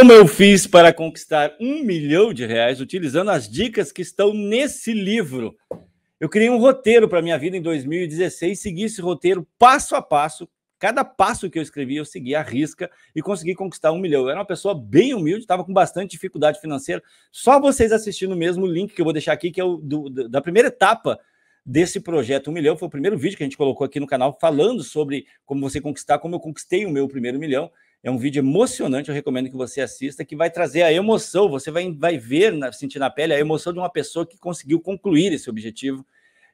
Como eu fiz para conquistar um milhão de reais utilizando as dicas que estão nesse livro? Eu criei um roteiro para minha vida em 2016, segui esse roteiro passo a passo. Cada passo que eu escrevi, eu segui à risca e consegui conquistar um milhão. Eu era uma pessoa bem humilde, estava com bastante dificuldade financeira. Só vocês assistindo mesmo o link que eu vou deixar aqui, que é o do, da primeira etapa desse projeto Um Milhão. Foi o primeiro vídeo que a gente colocou aqui no canal falando sobre como você conquistar, como eu conquistei o meu primeiro milhão. É um vídeo emocionante, eu recomendo que você assista, que vai trazer a emoção, você vai, vai ver, na, sentir na pele a emoção de uma pessoa que conseguiu concluir esse objetivo.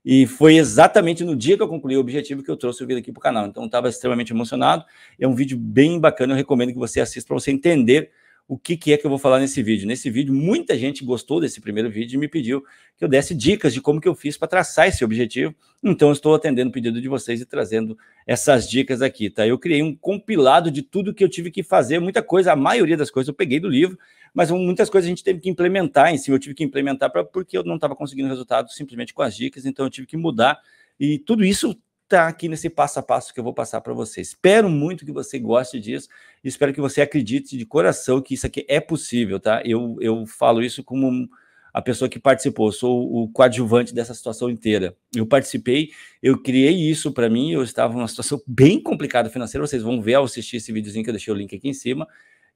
E foi exatamente no dia que eu concluí o objetivo que eu trouxe o vídeo aqui para o canal. Então, estava extremamente emocionado. É um vídeo bem bacana, eu recomendo que você assista para você entender o que, que é que eu vou falar nesse vídeo. Nesse vídeo, muita gente gostou desse primeiro vídeo e me pediu que eu desse dicas de como que eu fiz para traçar esse objetivo. Então, estou atendendo o pedido de vocês e trazendo essas dicas aqui, tá? Eu criei um compilado de tudo que eu tive que fazer, muita coisa, a maioria das coisas eu peguei do livro, mas muitas coisas a gente teve que implementar em cima, eu tive que implementar pra, porque eu não estava conseguindo resultado simplesmente com as dicas, então eu tive que mudar e tudo isso está aqui nesse passo a passo que eu vou passar para você. Espero muito que você goste disso. Espero que você acredite de coração que isso aqui é possível, tá? Eu, eu falo isso como a pessoa que participou. sou o coadjuvante dessa situação inteira. Eu participei, eu criei isso para mim. Eu estava numa situação bem complicada financeira. Vocês vão ver ao assistir esse videozinho que eu deixei o link aqui em cima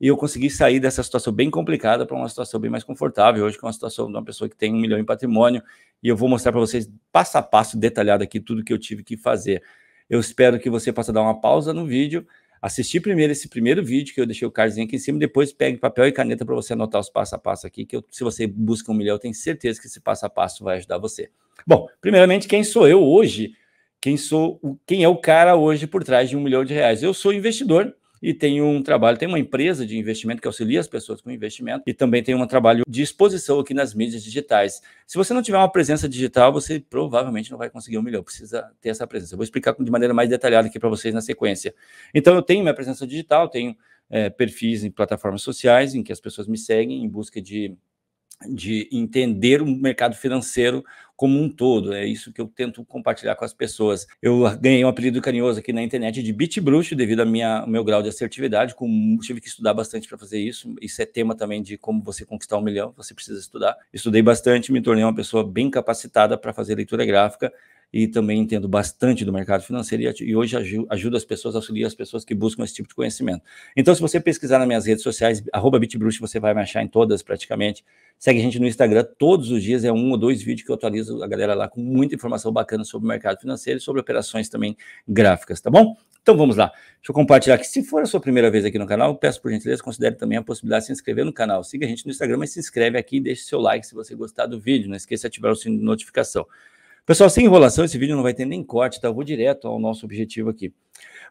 e eu consegui sair dessa situação bem complicada para uma situação bem mais confortável hoje, que é uma situação de uma pessoa que tem um milhão em patrimônio, e eu vou mostrar para vocês passo a passo detalhado aqui tudo que eu tive que fazer. Eu espero que você possa dar uma pausa no vídeo, assistir primeiro esse primeiro vídeo, que eu deixei o cardzinho aqui em cima, depois pegue papel e caneta para você anotar os passo a passo aqui, que eu, se você busca um milhão, eu tenho certeza que esse passo a passo vai ajudar você. Bom, primeiramente, quem sou eu hoje? Quem, sou, quem é o cara hoje por trás de um milhão de reais? Eu sou investidor, e tem um trabalho, tem uma empresa de investimento que auxilia as pessoas com investimento e também tem um trabalho de exposição aqui nas mídias digitais. Se você não tiver uma presença digital, você provavelmente não vai conseguir um milhão, precisa ter essa presença. Eu vou explicar de maneira mais detalhada aqui para vocês na sequência. Então, eu tenho minha presença digital, tenho é, perfis em plataformas sociais em que as pessoas me seguem em busca de de entender o mercado financeiro, como um todo. É isso que eu tento compartilhar com as pessoas. Eu ganhei um apelido carinhoso aqui na internet de beat bruxo devido ao meu grau de assertividade. Com, tive que estudar bastante para fazer isso. Isso é tema também de como você conquistar um milhão. Você precisa estudar. Estudei bastante, me tornei uma pessoa bem capacitada para fazer leitura gráfica e também entendo bastante do mercado financeiro e, e hoje ajudo, ajudo as pessoas, auxilio as pessoas que buscam esse tipo de conhecimento. Então, se você pesquisar nas minhas redes sociais, arroba BitBruxo, você vai me achar em todas praticamente. Segue a gente no Instagram, todos os dias é um ou dois vídeos que eu atualizo a galera lá com muita informação bacana sobre o mercado financeiro e sobre operações também gráficas, tá bom? Então vamos lá. Deixa eu compartilhar aqui. Se for a sua primeira vez aqui no canal, peço por gentileza, considere também a possibilidade de se inscrever no canal. Siga a gente no Instagram, e se inscreve aqui e deixe seu like se você gostar do vídeo. Não esqueça de ativar o sininho de notificação. Pessoal, sem enrolação, esse vídeo não vai ter nem corte, tá? Eu vou direto ao nosso objetivo aqui.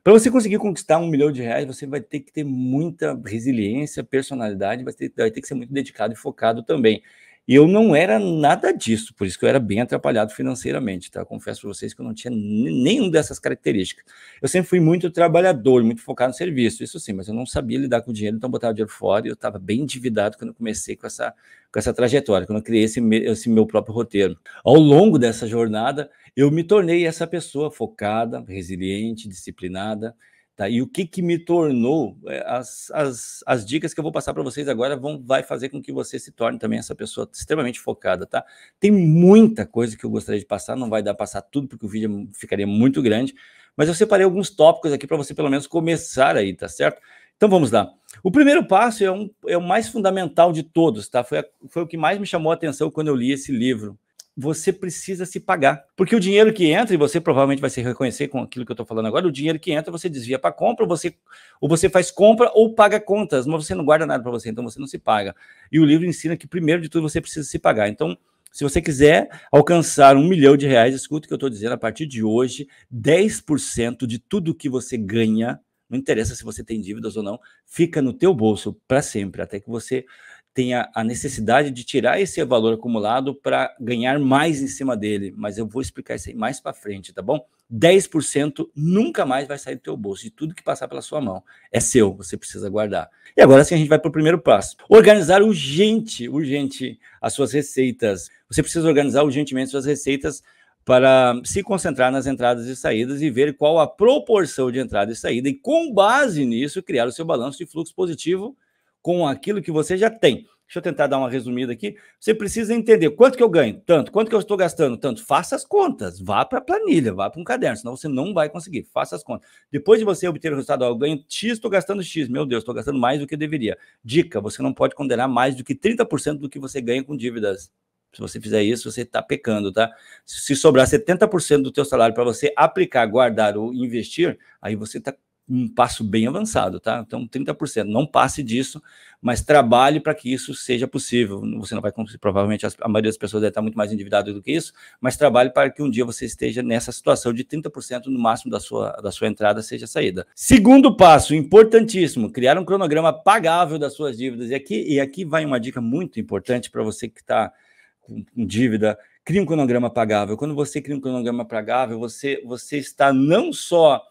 Para você conseguir conquistar um milhão de reais, você vai ter que ter muita resiliência, personalidade, vai ter, vai ter que ser muito dedicado e focado também. E eu não era nada disso, por isso que eu era bem atrapalhado financeiramente, tá? Confesso para vocês que eu não tinha nenhum dessas características. Eu sempre fui muito trabalhador, muito focado no serviço, isso sim, mas eu não sabia lidar com dinheiro, então botava dinheiro fora e eu estava bem endividado quando eu comecei com essa, com essa trajetória, quando eu criei esse, esse meu próprio roteiro. Ao longo dessa jornada, eu me tornei essa pessoa focada, resiliente, disciplinada, Tá? E o que, que me tornou, é, as, as, as dicas que eu vou passar para vocês agora vão, vai fazer com que você se torne também essa pessoa extremamente focada, tá? Tem muita coisa que eu gostaria de passar, não vai dar passar tudo, porque o vídeo ficaria muito grande, mas eu separei alguns tópicos aqui para você pelo menos começar aí, tá certo? Então vamos lá. O primeiro passo é, um, é o mais fundamental de todos, tá? Foi, a, foi o que mais me chamou a atenção quando eu li esse livro você precisa se pagar. Porque o dinheiro que entra, e você provavelmente vai se reconhecer com aquilo que eu estou falando agora, o dinheiro que entra você desvia para compra, ou você, ou você faz compra ou paga contas, mas você não guarda nada para você, então você não se paga. E o livro ensina que, primeiro de tudo, você precisa se pagar. Então, se você quiser alcançar um milhão de reais, escuta o que eu estou dizendo, a partir de hoje, 10% de tudo que você ganha, não interessa se você tem dívidas ou não, fica no teu bolso para sempre, até que você tem a, a necessidade de tirar esse valor acumulado para ganhar mais em cima dele, mas eu vou explicar isso aí mais para frente, tá bom? 10% nunca mais vai sair do teu bolso, de tudo que passar pela sua mão. É seu, você precisa guardar. E agora sim a gente vai para o primeiro passo. Organizar urgente, urgente as suas receitas. Você precisa organizar urgentemente suas receitas para se concentrar nas entradas e saídas e ver qual a proporção de entrada e saída e com base nisso criar o seu balanço de fluxo positivo com aquilo que você já tem. Deixa eu tentar dar uma resumida aqui. Você precisa entender quanto que eu ganho, tanto, quanto que eu estou gastando, tanto. Faça as contas, vá para a planilha, vá para um caderno, senão você não vai conseguir. Faça as contas. Depois de você obter o resultado, ó, eu ganho X, estou gastando X. Meu Deus, estou gastando mais do que deveria. Dica: você não pode condenar mais do que 30% do que você ganha com dívidas. Se você fizer isso, você está pecando, tá? Se sobrar 70% do teu salário para você aplicar, guardar ou investir, aí você está um passo bem avançado, tá? Então, 30%. Não passe disso, mas trabalhe para que isso seja possível. Você não vai conseguir, provavelmente a maioria das pessoas deve estar muito mais endividada do que isso, mas trabalhe para que um dia você esteja nessa situação de 30% no máximo da sua, da sua entrada seja saída. Segundo passo, importantíssimo, criar um cronograma pagável das suas dívidas. E aqui, e aqui vai uma dica muito importante para você que está com, com dívida, crie um cronograma pagável. Quando você cria um cronograma pagável, você, você está não só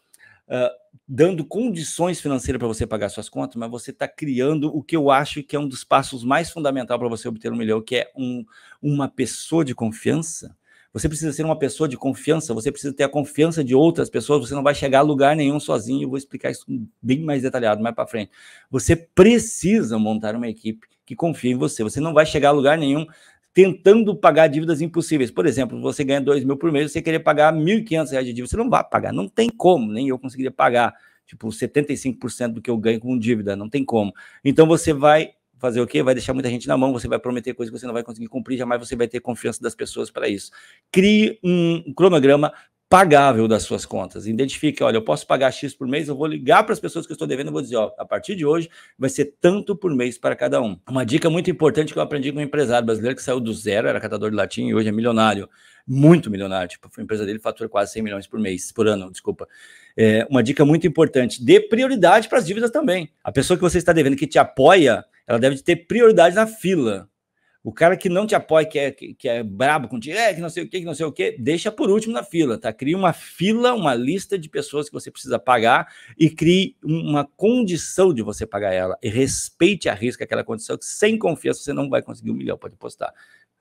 ah, dando condições financeiras para você pagar suas contas, mas você está criando o que eu acho que é um dos passos mais fundamentais para você obter um milhão, que é um, uma pessoa de confiança. Você precisa ser uma pessoa de confiança, você precisa ter a confiança de outras pessoas, você não vai chegar a lugar nenhum sozinho. Eu vou explicar isso bem mais detalhado mais para frente. Você precisa montar uma equipe que confie em você. Você não vai chegar a lugar nenhum tentando pagar dívidas impossíveis. Por exemplo, você ganha dois mil por mês, você querer pagar R$ 1.500 de dívida, você não vai pagar, não tem como, nem eu conseguiria pagar, tipo, 75% do que eu ganho com dívida, não tem como. Então você vai fazer o quê? Vai deixar muita gente na mão, você vai prometer coisas que você não vai conseguir cumprir, jamais você vai ter confiança das pessoas para isso. Crie um cronograma pagável das suas contas. Identifique, olha, eu posso pagar X por mês, eu vou ligar para as pessoas que eu estou devendo, eu vou dizer, ó, a partir de hoje vai ser tanto por mês para cada um. Uma dica muito importante que eu aprendi com um empresário brasileiro que saiu do zero, era catador de latim e hoje é milionário, muito milionário, tipo, a empresa dele fatura quase 100 milhões por mês, por ano, desculpa. É, uma dica muito importante, dê prioridade para as dívidas também. A pessoa que você está devendo que te apoia, ela deve ter prioridade na fila o cara que não te apoia, que é, que é brabo contigo, é que não sei o que, que não sei o que, deixa por último na fila, tá? Crie uma fila, uma lista de pessoas que você precisa pagar e crie uma condição de você pagar ela. E respeite a risca aquela condição, que sem confiança você não vai conseguir um milhão, pode postar.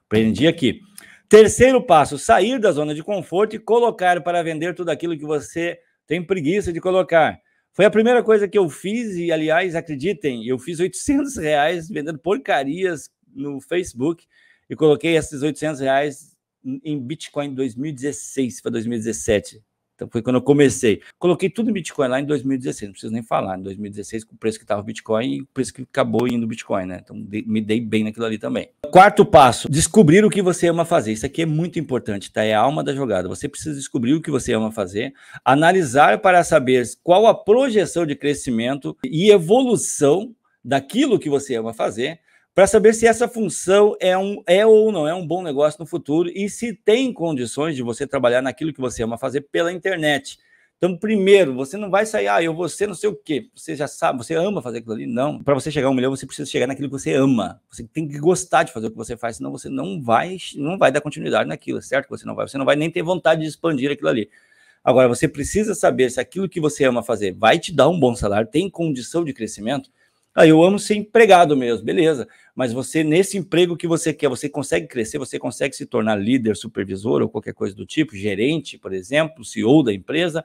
Aprendi aqui. Terceiro passo, sair da zona de conforto e colocar para vender tudo aquilo que você tem preguiça de colocar. Foi a primeira coisa que eu fiz e, aliás, acreditem, eu fiz 800 reais vendendo porcarias no Facebook e coloquei esses 800 reais em Bitcoin em 2016, para 2017. Então foi quando eu comecei. Coloquei tudo em Bitcoin lá em 2016, não preciso nem falar. Em 2016, com o preço que estava o Bitcoin e o preço que acabou indo o Bitcoin, né? Então de, me dei bem naquilo ali também. Quarto passo: descobrir o que você ama fazer. Isso aqui é muito importante, tá? É a alma da jogada. Você precisa descobrir o que você ama fazer, analisar para saber qual a projeção de crescimento e evolução daquilo que você ama fazer para saber se essa função é, um, é ou não é um bom negócio no futuro e se tem condições de você trabalhar naquilo que você ama fazer pela internet. Então, primeiro, você não vai sair, ah, eu vou ser não sei o quê. Você já sabe, você ama fazer aquilo ali? Não. Para você chegar a um milhão, você precisa chegar naquilo que você ama. Você tem que gostar de fazer o que você faz, senão você não vai, não vai dar continuidade naquilo, certo? Você não vai, você não vai nem ter vontade de expandir aquilo ali. Agora, você precisa saber se aquilo que você ama fazer vai te dar um bom salário, tem condição de crescimento, ah, eu amo ser empregado mesmo, beleza. Mas você, nesse emprego que você quer, você consegue crescer, você consegue se tornar líder, supervisor ou qualquer coisa do tipo, gerente, por exemplo, CEO da empresa,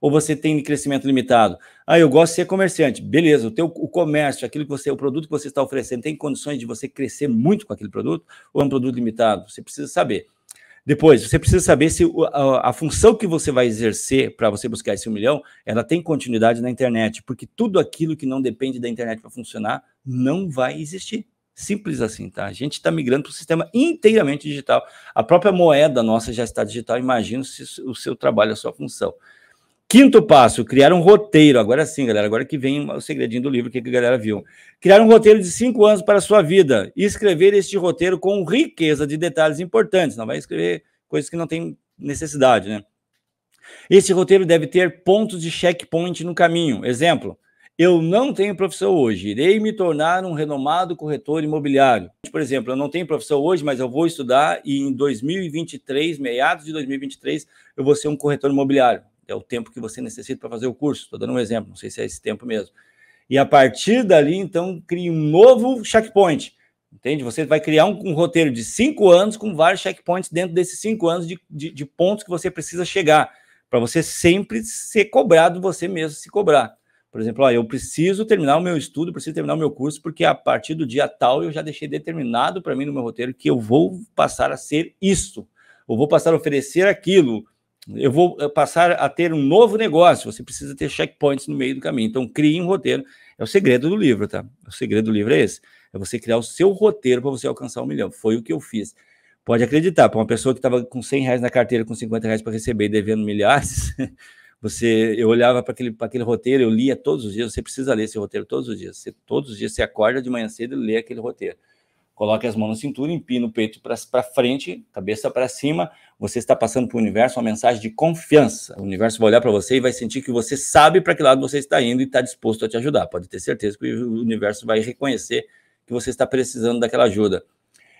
ou você tem crescimento limitado? Ah, eu gosto de ser comerciante. Beleza, o teu o comércio, aquilo que você, o produto que você está oferecendo, tem condições de você crescer muito com aquele produto ou é um produto limitado? Você precisa saber. Depois, você precisa saber se a, a função que você vai exercer para você buscar esse um milhão, ela tem continuidade na internet, porque tudo aquilo que não depende da internet para funcionar não vai existir. Simples assim, tá? A gente está migrando para um sistema inteiramente digital. A própria moeda nossa já está digital. Imagina se o seu trabalho, é a sua função. Quinto passo, criar um roteiro. Agora sim, galera, agora que vem o segredinho do livro, que a galera viu. Criar um roteiro de cinco anos para a sua vida e escrever este roteiro com riqueza de detalhes importantes. Não vai escrever coisas que não tem necessidade, né? Este roteiro deve ter pontos de checkpoint no caminho. Exemplo, eu não tenho profissão hoje, irei me tornar um renomado corretor imobiliário. Por exemplo, eu não tenho profissão hoje, mas eu vou estudar e em 2023, meados de 2023, eu vou ser um corretor imobiliário é o tempo que você necessita para fazer o curso. Estou dando um exemplo, não sei se é esse tempo mesmo. E a partir dali, então, cria um novo checkpoint. Entende? Você vai criar um, um roteiro de cinco anos com vários checkpoints dentro desses cinco anos de, de, de pontos que você precisa chegar, para você sempre ser cobrado, você mesmo se cobrar. Por exemplo, ó, eu preciso terminar o meu estudo, preciso terminar o meu curso, porque a partir do dia tal eu já deixei determinado para mim no meu roteiro que eu vou passar a ser isso, ou vou passar a oferecer aquilo, eu vou eh, passar a ter um novo negócio, você precisa ter checkpoints no meio do caminho. Então, crie um roteiro. É o segredo do livro, tá? O segredo do livro é esse. É você criar o seu roteiro para você alcançar um milhão. Foi o que eu fiz. Pode acreditar, para uma pessoa que estava com 100 reais na carteira, com 50 reais para receber e devendo milhares, você, eu olhava para aquele, aquele roteiro, eu lia todos os dias, você precisa ler esse roteiro todos os dias. Você, todos os dias você acorda de manhã cedo e lê aquele roteiro. Coloque as mãos na cintura, empina o peito para frente, cabeça para cima. Você está passando para o universo uma mensagem de confiança. O universo vai olhar para você e vai sentir que você sabe para que lado você está indo e está disposto a te ajudar. Pode ter certeza que o universo vai reconhecer que você está precisando daquela ajuda.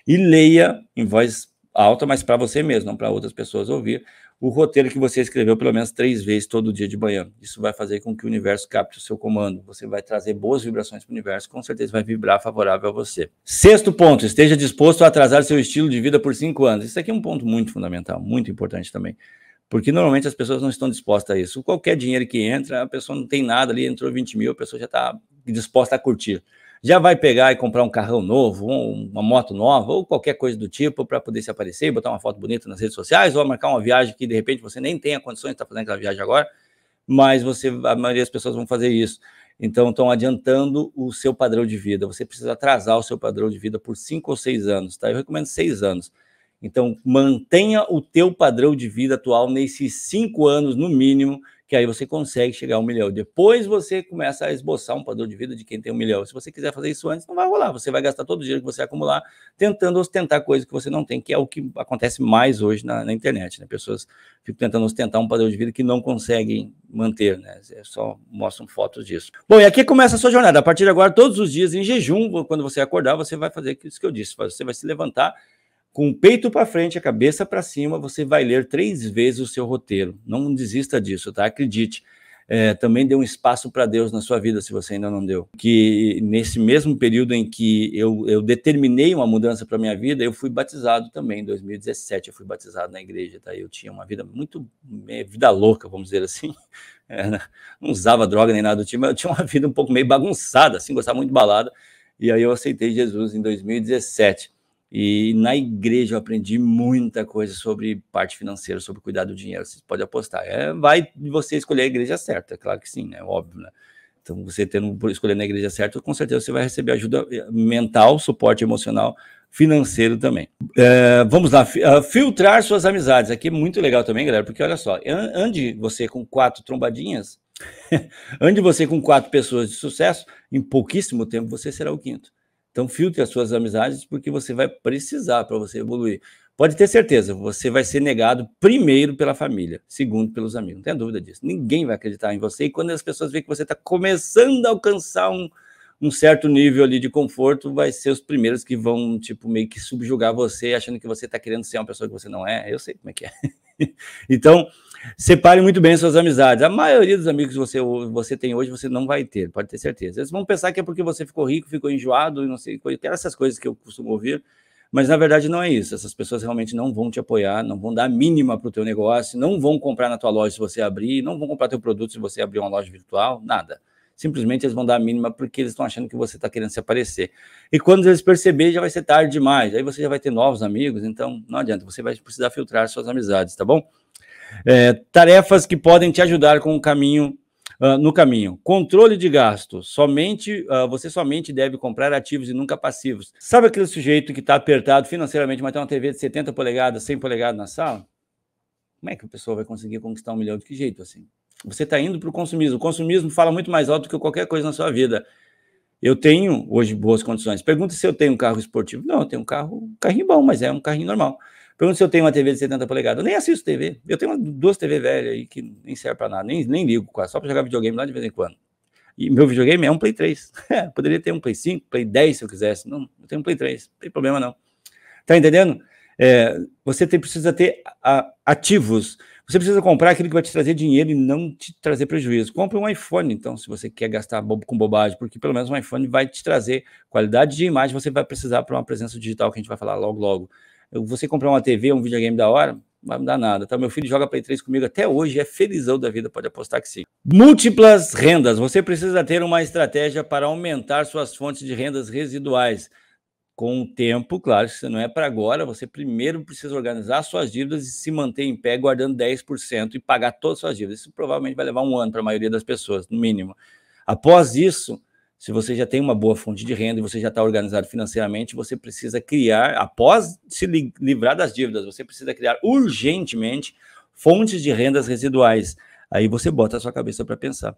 E leia em voz alta, mas para você mesmo, não para outras pessoas ouvir, o roteiro que você escreveu pelo menos três vezes todo dia de manhã. Isso vai fazer com que o universo capte o seu comando. Você vai trazer boas vibrações para o universo, com certeza vai vibrar favorável a você. Sexto ponto, esteja disposto a atrasar seu estilo de vida por cinco anos. Isso aqui é um ponto muito fundamental, muito importante também. Porque normalmente as pessoas não estão dispostas a isso. Qualquer dinheiro que entra, a pessoa não tem nada ali, entrou 20 mil, a pessoa já está disposta a curtir já vai pegar e comprar um carrão novo, uma moto nova ou qualquer coisa do tipo para poder se aparecer, botar uma foto bonita nas redes sociais ou marcar uma viagem que de repente você nem tem a condições de estar tá fazendo aquela viagem agora, mas você a maioria das pessoas vão fazer isso. Então estão adiantando o seu padrão de vida. Você precisa atrasar o seu padrão de vida por cinco ou seis anos, tá? Eu recomendo seis anos. Então mantenha o teu padrão de vida atual nesses cinco anos no mínimo que aí você consegue chegar a um milhão. Depois você começa a esboçar um padrão de vida de quem tem um milhão. Se você quiser fazer isso antes, não vai rolar. Você vai gastar todo o dinheiro que você acumular tentando ostentar coisas que você não tem, que é o que acontece mais hoje na, na internet. Né? Pessoas ficam tentando ostentar um padrão de vida que não conseguem manter, né? É só mostram fotos disso. Bom, e aqui começa a sua jornada. A partir de agora, todos os dias, em jejum, quando você acordar, você vai fazer isso que eu disse. Você vai se levantar com o peito para frente, a cabeça para cima, você vai ler três vezes o seu roteiro. Não desista disso, tá? Acredite. É, também dê um espaço para Deus na sua vida, se você ainda não deu. Que nesse mesmo período em que eu, eu determinei uma mudança para minha vida, eu fui batizado também. Em 2017, eu fui batizado na igreja. Tá? Eu tinha uma vida muito. vida louca, vamos dizer assim. É, né? não usava droga nem nada do tipo, mas eu tinha uma vida um pouco meio bagunçada, assim, gostava muito de balada. E aí eu aceitei Jesus em 2017 e na igreja eu aprendi muita coisa sobre parte financeira, sobre cuidar do dinheiro. Você pode apostar. É, vai você escolher a igreja certa, é claro que sim, né? Óbvio, né? Então, você tendo escolhendo a igreja certa, com certeza você vai receber ajuda eh, mental, suporte emocional, financeiro também. É, vamos lá, ah, filtrar suas amizades. Aqui é muito legal também, galera, porque olha só, ande você com quatro trombadinhas, ande você com quatro pessoas de sucesso, em pouquíssimo tempo você será o quinto. Então, filtre as suas amizades porque você vai precisar para você evoluir. Pode ter certeza, você vai ser negado primeiro pela família, segundo pelos amigos. Não tenha dúvida disso. Ninguém vai acreditar em você. E quando as pessoas veem que você está começando a alcançar um, um certo nível ali de conforto, vai ser os primeiros que vão, tipo, meio que subjugar você, achando que você está querendo ser uma pessoa que você não é. Eu sei como é que é. então, Separe muito bem suas amizades. A maioria dos amigos que você, você tem hoje, você não vai ter, pode ter certeza. Eles vão pensar que é porque você ficou rico, ficou enjoado e não sei, que essas coisas que eu costumo ouvir, mas na verdade não é isso. Essas pessoas realmente não vão te apoiar, não vão dar a mínima para o teu negócio, não vão comprar na tua loja se você abrir, não vão comprar teu produto se você abrir uma loja virtual, nada. Simplesmente eles vão dar a mínima porque eles estão achando que você está querendo se aparecer. E quando eles perceberem, já vai ser tarde demais. Aí você já vai ter novos amigos, então não adianta, você vai precisar filtrar suas amizades, tá bom? É, tarefas que podem te ajudar com o caminho Uh, no caminho. Controle de gasto. Somente uh, você somente deve comprar ativos e nunca passivos. Sabe aquele sujeito que está apertado financeiramente, mas tem uma TV de 70 polegadas, 100 polegadas na sala? Como é que a pessoa vai conseguir conquistar um milhão de que jeito assim? Você está indo para o consumismo. O consumismo fala muito mais alto que qualquer coisa na sua vida. Eu tenho hoje boas condições. Pergunta se eu tenho um carro esportivo. Não, eu tenho um carro, um carrinho bom, mas é um carrinho normal. Pergunta se eu tenho uma TV de 70 polegadas. Eu nem assisto TV. Eu tenho duas TV velhas aí que nem serve para nada, nem, nem ligo quase, só para jogar videogame lá de vez em quando. E meu videogame é um Play 3. É, poderia ter um Play 5, Play 10 se eu quisesse. Não, eu tenho um Play 3, não tem problema não. Tá entendendo? É, você tem, precisa ter a, ativos. Você precisa comprar aquilo que vai te trazer dinheiro e não te trazer prejuízo. Compre um iPhone, então, se você quer gastar bobo com bobagem, porque pelo menos um iPhone vai te trazer qualidade de imagem. Você vai precisar para uma presença digital que a gente vai falar logo, logo. Você comprar uma TV, um videogame da hora, não vai mudar nada. Tá? Meu filho joga Play 3 comigo até hoje, é felizão da vida, pode apostar que sim. Múltiplas rendas. Você precisa ter uma estratégia para aumentar suas fontes de rendas residuais. Com o tempo, claro, isso não é para agora. Você primeiro precisa organizar suas dívidas e se manter em pé, guardando 10% e pagar todas as suas dívidas. Isso provavelmente vai levar um ano para a maioria das pessoas, no mínimo. Após isso, se você já tem uma boa fonte de renda e você já está organizado financeiramente, você precisa criar, após se livrar das dívidas, você precisa criar urgentemente fontes de rendas residuais. Aí você bota a sua cabeça para pensar.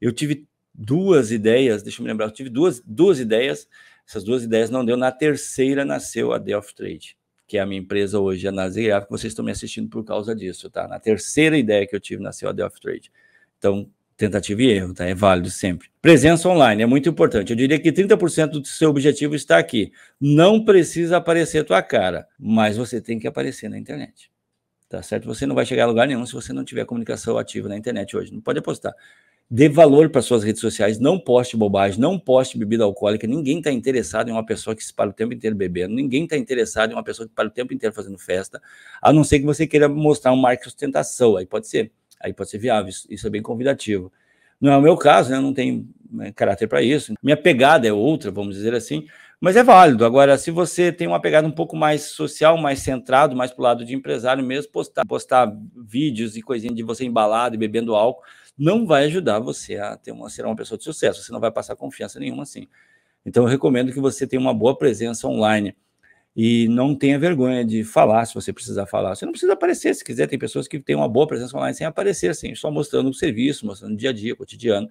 Eu tive duas ideias, deixa eu me lembrar, eu tive duas, duas ideias, essas duas ideias não deu, na terceira nasceu a Day of Trade, que é a minha empresa hoje, a Nasdaq, vocês estão me assistindo por causa disso, tá? Na terceira ideia que eu tive nasceu a Day of Trade. Então, Tentativa e erro, tá? É válido sempre. Presença online é muito importante. Eu diria que 30% do seu objetivo está aqui. Não precisa aparecer tua cara, mas você tem que aparecer na internet. Tá certo? Você não vai chegar a lugar nenhum se você não tiver comunicação ativa na internet hoje. Não pode apostar. Dê valor para suas redes sociais, não poste bobagem, não poste bebida alcoólica. Ninguém está interessado em uma pessoa que se para o tempo inteiro bebendo, ninguém está interessado em uma pessoa que para o tempo inteiro fazendo festa, a não ser que você queira mostrar um marco de sustentação. Aí pode ser aí pode ser viável, isso, isso é bem convidativo. Não é o meu caso, né? não tem né, caráter para isso. Minha pegada é outra, vamos dizer assim, mas é válido. Agora, se você tem uma pegada um pouco mais social, mais centrado, mais para o lado de empresário mesmo, postar, postar vídeos e coisinha de você embalado e bebendo álcool, não vai ajudar você a ter uma, ser uma pessoa de sucesso. Você não vai passar confiança nenhuma assim. Então, eu recomendo que você tenha uma boa presença online. E não tenha vergonha de falar se você precisar falar. Você não precisa aparecer se quiser. Tem pessoas que têm uma boa presença online sem aparecer, assim, só mostrando o serviço, mostrando o dia a dia, o cotidiano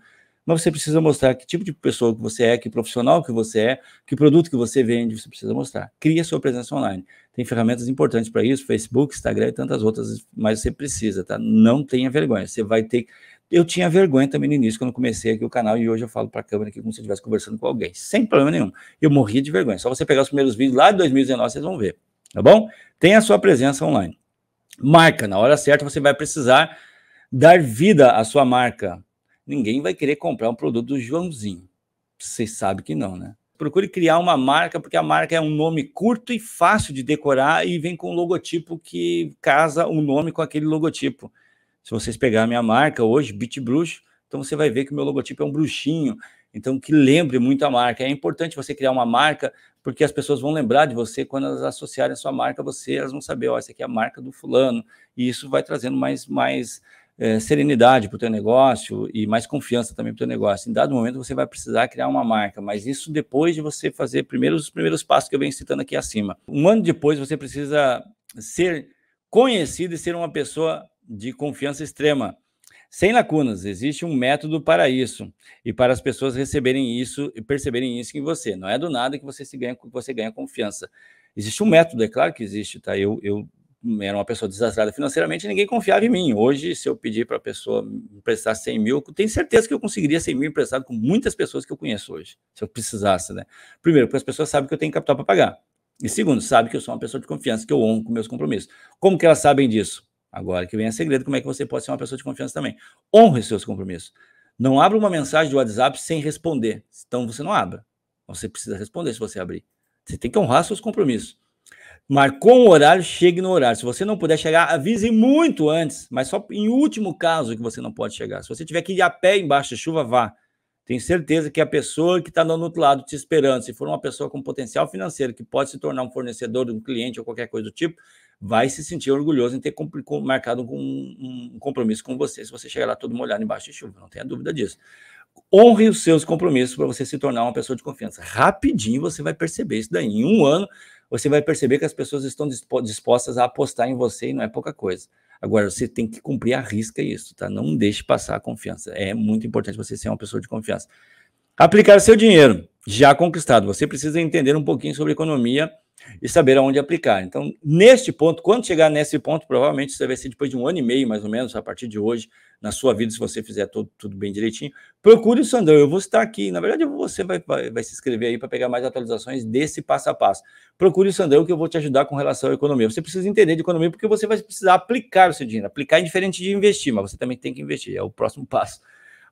mas você precisa mostrar que tipo de pessoa que você é, que profissional que você é, que produto que você vende, você precisa mostrar. Cria sua presença online. Tem ferramentas importantes para isso, Facebook, Instagram e tantas outras, mas você precisa, tá? Não tenha vergonha. Você vai ter eu tinha vergonha também no início, quando comecei aqui o canal, e hoje eu falo para a câmera aqui como se eu estivesse conversando com alguém, sem problema nenhum. Eu morria de vergonha. Só você pegar os primeiros vídeos lá de 2019, vocês vão ver, tá bom? Tenha a sua presença online. Marca, na hora certa você vai precisar dar vida à sua marca ninguém vai querer comprar um produto do Joãozinho. Você sabe que não, né? Procure criar uma marca, porque a marca é um nome curto e fácil de decorar e vem com um logotipo que casa o um nome com aquele logotipo. Se vocês pegar a minha marca hoje, Bit Bruxo, então você vai ver que o meu logotipo é um bruxinho. Então, que lembre muito a marca. É importante você criar uma marca, porque as pessoas vão lembrar de você quando elas associarem a sua marca a você, elas vão saber, ó, oh, essa aqui é a marca do fulano. E isso vai trazendo mais, mais é, serenidade para o teu negócio e mais confiança também para o teu negócio. Em dado momento, você vai precisar criar uma marca, mas isso depois de você fazer primeiros, os primeiros passos que eu venho citando aqui acima. Um ano depois, você precisa ser conhecido e ser uma pessoa de confiança extrema. Sem lacunas, existe um método para isso e para as pessoas receberem isso e perceberem isso em você. Não é do nada que você se ganha, que você ganha confiança. Existe um método, é claro que existe, tá? Eu, eu era uma pessoa desastrada financeiramente e ninguém confiava em mim. Hoje, se eu pedir para a pessoa emprestar 100 mil, tenho certeza que eu conseguiria 100 mil emprestado com muitas pessoas que eu conheço hoje, se eu precisasse, né? Primeiro, porque as pessoas sabem que eu tenho capital para pagar. E segundo, sabem que eu sou uma pessoa de confiança, que eu honro com meus compromissos. Como que elas sabem disso? Agora que vem a segredo, como é que você pode ser uma pessoa de confiança também? Honre seus compromissos. Não abra uma mensagem do WhatsApp sem responder. Então você não abra. Você precisa responder se você abrir. Você tem que honrar seus compromissos. Marcou um horário, chegue no horário. Se você não puder chegar, avise muito antes, mas só em último caso que você não pode chegar. Se você tiver que ir a pé embaixo de chuva, vá. Tenho certeza que a pessoa que está do outro lado te esperando, se for uma pessoa com potencial financeiro que pode se tornar um fornecedor de um cliente ou qualquer coisa do tipo, vai se sentir orgulhoso em ter marcado um, um compromisso com você se você chegar lá todo molhado embaixo de chuva, não tenha dúvida disso. Honre os seus compromissos para você se tornar uma pessoa de confiança. Rapidinho você vai perceber isso daí. Em um ano, você vai perceber que as pessoas estão dispostas a apostar em você e não é pouca coisa. Agora, você tem que cumprir a risca isso, tá? Não deixe passar a confiança. É muito importante você ser uma pessoa de confiança. Aplicar seu dinheiro já conquistado. Você precisa entender um pouquinho sobre economia e saber aonde aplicar. Então, neste ponto, quando chegar nesse ponto, provavelmente você vai ser depois de um ano e meio, mais ou menos, a partir de hoje, na sua vida, se você fizer tudo, tudo bem direitinho, procure o Sandão. Eu vou estar aqui. Na verdade, você vai, vai, vai se inscrever aí para pegar mais atualizações desse passo a passo. Procure o Sandão, que eu vou te ajudar com relação à economia. Você precisa entender de economia, porque você vai precisar aplicar o seu dinheiro. Aplicar é diferente de investir, mas você também tem que investir. É o próximo passo.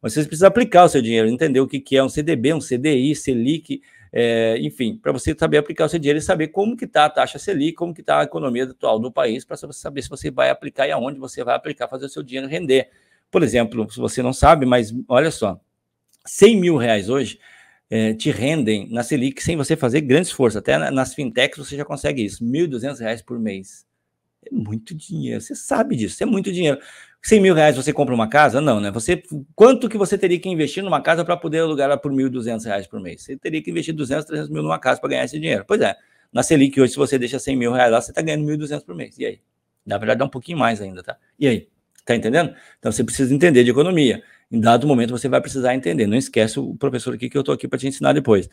Mas você precisa aplicar o seu dinheiro, entender o que, que é um CDB, um CDI, Selic, é, enfim, para você saber aplicar o seu dinheiro e saber como que está a taxa Selic, como que está a economia atual no país, para você saber se você vai aplicar e aonde você vai aplicar, fazer o seu dinheiro render. Por exemplo, se você não sabe, mas olha só, 100 mil reais hoje é, te rendem na Selic sem você fazer grande esforço. Até nas fintechs você já consegue isso, R$ reais por mês. É muito dinheiro, você sabe disso, é muito dinheiro. 100 mil reais você compra uma casa? Não, né? Você, quanto que você teria que investir numa casa para poder alugar ela por 1.200 reais por mês? Você teria que investir 200, 300 mil numa casa para ganhar esse dinheiro. Pois é, na Selic hoje, se você deixa 100 mil reais lá, você está ganhando 1.200 por mês. E aí? Na verdade, dá um pouquinho mais ainda, tá? E aí? Tá entendendo? Então, você precisa entender de economia. Em dado momento, você vai precisar entender. Não esquece o professor aqui que eu estou aqui para te ensinar depois.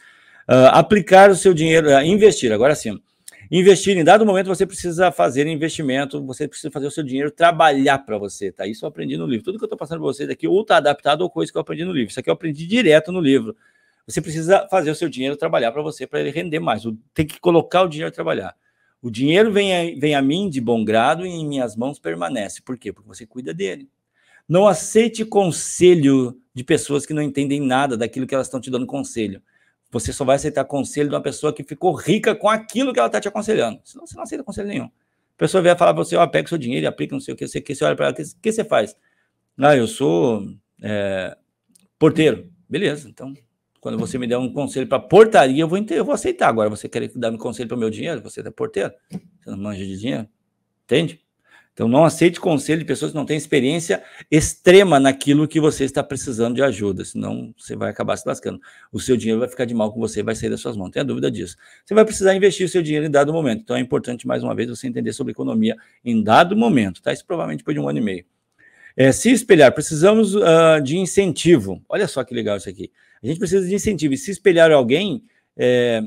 Uh, aplicar o seu dinheiro, uh, investir, agora sim Investir em dado momento você precisa fazer investimento, você precisa fazer o seu dinheiro trabalhar para você, tá? Isso eu aprendi no livro. Tudo que eu estou passando para vocês aqui ou tá adaptado ou coisa que eu aprendi no livro. Isso aqui eu aprendi direto no livro. Você precisa fazer o seu dinheiro trabalhar para você, para ele render mais. Tem que colocar o dinheiro trabalhar. O dinheiro vem a, vem a mim de bom grado e em minhas mãos permanece. Por quê? Porque você cuida dele. Não aceite conselho de pessoas que não entendem nada daquilo que elas estão te dando conselho. Você só vai aceitar conselho de uma pessoa que ficou rica com aquilo que ela está te aconselhando. Senão você não aceita conselho nenhum. A pessoa vier falar para você, ó, oh, pega seu dinheiro e aplica, não sei o que, você, que você olha para ela, o que, que, você faz? Ah, eu sou é, porteiro. Beleza, então, quando você me der um conselho para portaria, eu vou, eu vou aceitar. Agora, você quer dar um conselho para o meu dinheiro? Você é porteiro? Você não manja de dinheiro? Entende? Então, não aceite conselho de pessoas que não têm experiência extrema naquilo que você está precisando de ajuda, senão você vai acabar se lascando. O seu dinheiro vai ficar de mal com você, e vai sair das suas mãos, não tenha dúvida disso. Você vai precisar investir o seu dinheiro em dado momento. Então, é importante, mais uma vez, você entender sobre economia em dado momento, tá? Isso provavelmente depois de um ano e meio. É, se espelhar, precisamos uh, de incentivo. Olha só que legal isso aqui. A gente precisa de incentivo. E se espelhar alguém é,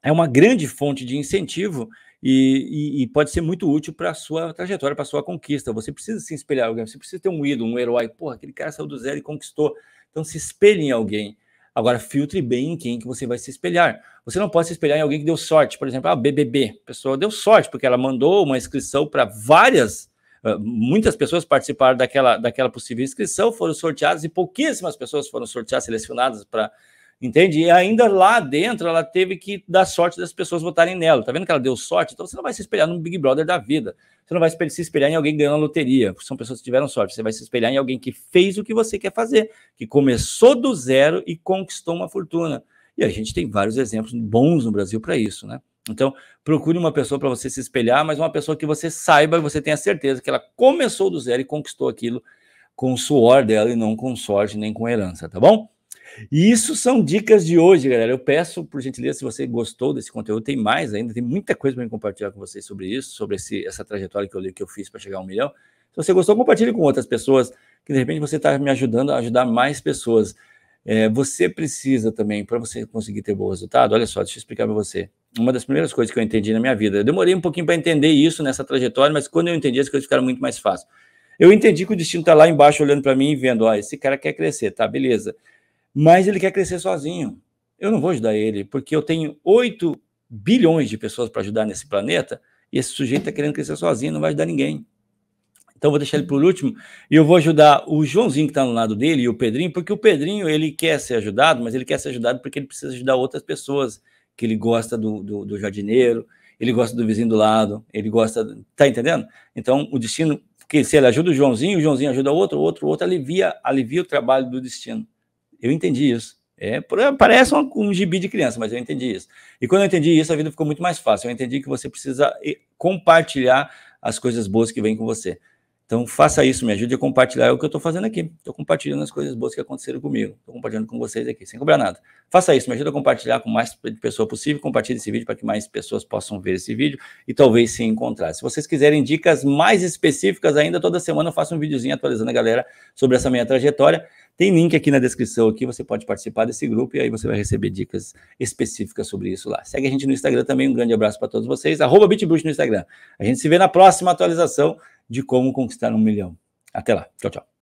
é uma grande fonte de incentivo e, e, e pode ser muito útil para a sua trajetória, para a sua conquista. Você precisa se espelhar em alguém, você precisa ter um ídolo, um herói. Porra, aquele cara saiu do zero e conquistou. Então se espelhe em alguém. Agora, filtre bem em quem que você vai se espelhar. Você não pode se espelhar em alguém que deu sorte. Por exemplo, a BBB. A pessoa deu sorte porque ela mandou uma inscrição para várias muitas pessoas participaram daquela, daquela possível inscrição, foram sorteadas e pouquíssimas pessoas foram sorteadas, selecionadas para Entende? E ainda lá dentro, ela teve que dar sorte das pessoas votarem nela. Tá vendo que ela deu sorte? Então você não vai se espelhar no Big Brother da vida. Você não vai se espelhar em alguém ganhando a loteria. São pessoas que tiveram sorte. Você vai se espelhar em alguém que fez o que você quer fazer, que começou do zero e conquistou uma fortuna. E a gente tem vários exemplos bons no Brasil para isso, né? Então, procure uma pessoa para você se espelhar, mas uma pessoa que você saiba e você tenha certeza que ela começou do zero e conquistou aquilo com o suor dela e não com sorte nem com herança, tá bom? E isso são dicas de hoje, galera. Eu peço, por gentileza, se você gostou desse conteúdo, tem mais ainda, tem muita coisa para compartilhar com vocês sobre isso, sobre esse, essa trajetória que eu, que eu fiz para chegar a um milhão. Se você gostou, compartilhe com outras pessoas, que de repente você está me ajudando a ajudar mais pessoas. É, você precisa também, para você conseguir ter bom resultado, olha só, deixa eu explicar para você. Uma das primeiras coisas que eu entendi na minha vida, eu demorei um pouquinho para entender isso nessa trajetória, mas quando eu entendi, as coisas ficaram muito mais fáceis. Eu entendi que o destino está lá embaixo olhando para mim e vendo, ó, esse cara quer crescer, tá, beleza mas ele quer crescer sozinho. Eu não vou ajudar ele, porque eu tenho 8 bilhões de pessoas para ajudar nesse planeta e esse sujeito está querendo crescer sozinho, não vai ajudar ninguém. Então vou deixar ele por último e eu vou ajudar o Joãozinho que está no lado dele e o Pedrinho, porque o Pedrinho ele quer ser ajudado, mas ele quer ser ajudado porque ele precisa ajudar outras pessoas, que ele gosta do, do, do jardineiro, ele gosta do vizinho do lado, ele gosta, tá entendendo? Então o destino, que se ele ajuda o Joãozinho, o Joãozinho ajuda o outro, o outro, o outro alivia, alivia o trabalho do destino. Eu entendi isso. É, parece um, um gibi de criança, mas eu entendi isso. E quando eu entendi isso, a vida ficou muito mais fácil. Eu entendi que você precisa compartilhar as coisas boas que vêm com você. Então, faça isso, me ajude a compartilhar é o que eu estou fazendo aqui. Estou compartilhando as coisas boas que aconteceram comigo. Estou compartilhando com vocês aqui, sem cobrar nada. Faça isso, me ajude a compartilhar com mais pessoa possível. Compartilhe esse vídeo para que mais pessoas possam ver esse vídeo e talvez se encontrar. Se vocês quiserem dicas mais específicas ainda, toda semana eu faço um videozinho atualizando a galera sobre essa minha trajetória. Tem link aqui na descrição aqui, você pode participar desse grupo e aí você vai receber dicas específicas sobre isso lá. Segue a gente no Instagram também, um grande abraço para todos vocês, arroba BitBrush no Instagram. A gente se vê na próxima atualização de como conquistar um milhão. Até lá, tchau, tchau.